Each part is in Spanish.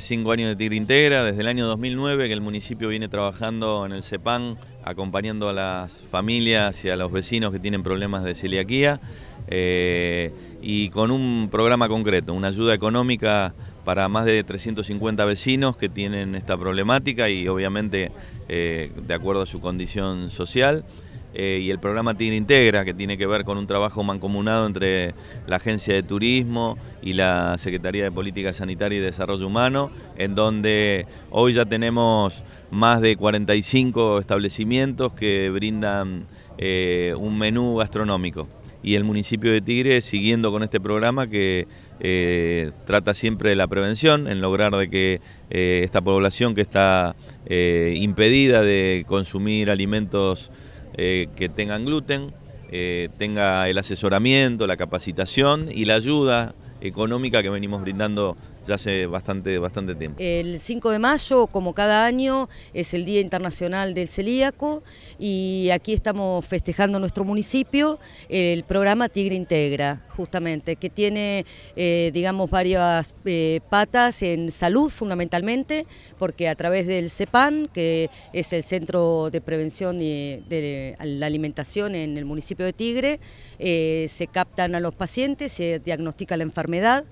Cinco años de Tigre Integra, desde el año 2009 que el municipio viene trabajando en el CEPAN, acompañando a las familias y a los vecinos que tienen problemas de celiaquía eh, y con un programa concreto, una ayuda económica para más de 350 vecinos que tienen esta problemática y obviamente eh, de acuerdo a su condición social. Eh, y el programa Tigre Integra, que tiene que ver con un trabajo mancomunado entre la Agencia de Turismo y la Secretaría de Política Sanitaria y Desarrollo Humano, en donde hoy ya tenemos más de 45 establecimientos que brindan eh, un menú gastronómico. Y el municipio de Tigre, siguiendo con este programa que eh, trata siempre de la prevención, en lograr de que esta población que está impedida de consumir alimentos eh, que tengan gluten, eh, tenga el asesoramiento, la capacitación y la ayuda económica que venimos brindando ya hace bastante, bastante tiempo. El 5 de mayo, como cada año, es el Día Internacional del Celíaco y aquí estamos festejando nuestro municipio el programa Tigre Integra, justamente, que tiene, eh, digamos, varias eh, patas en salud fundamentalmente, porque a través del CEPAN, que es el Centro de Prevención y de la Alimentación en el municipio de Tigre, eh, se captan a los pacientes, se diagnostica la enfermedad.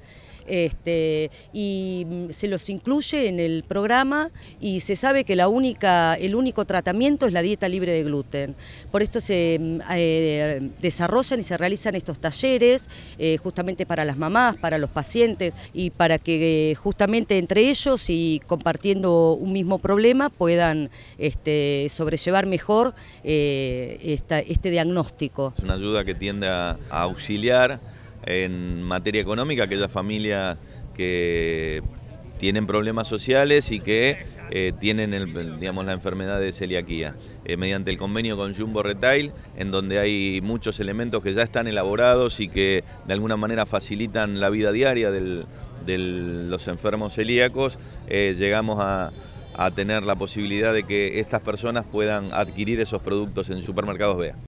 Este, y mm, se los incluye en el programa y se sabe que la única, el único tratamiento es la dieta libre de gluten. Por esto se mm, eh, desarrollan y se realizan estos talleres eh, justamente para las mamás, para los pacientes y para que eh, justamente entre ellos y compartiendo un mismo problema puedan este, sobrellevar mejor este diagnóstico. Es una ayuda que tiende a auxiliar en materia económica, aquellas familias que tienen problemas sociales y que eh, tienen la enfermedad de celiaquía. Eh, mediante el convenio con Jumbo Retail, en donde hay muchos elementos que ya están elaborados y que de alguna manera facilitan la vida diaria de los enfermos celíacos, eh, llegamos a, a tener la posibilidad de que estas personas puedan adquirir esos productos en supermercados BEA.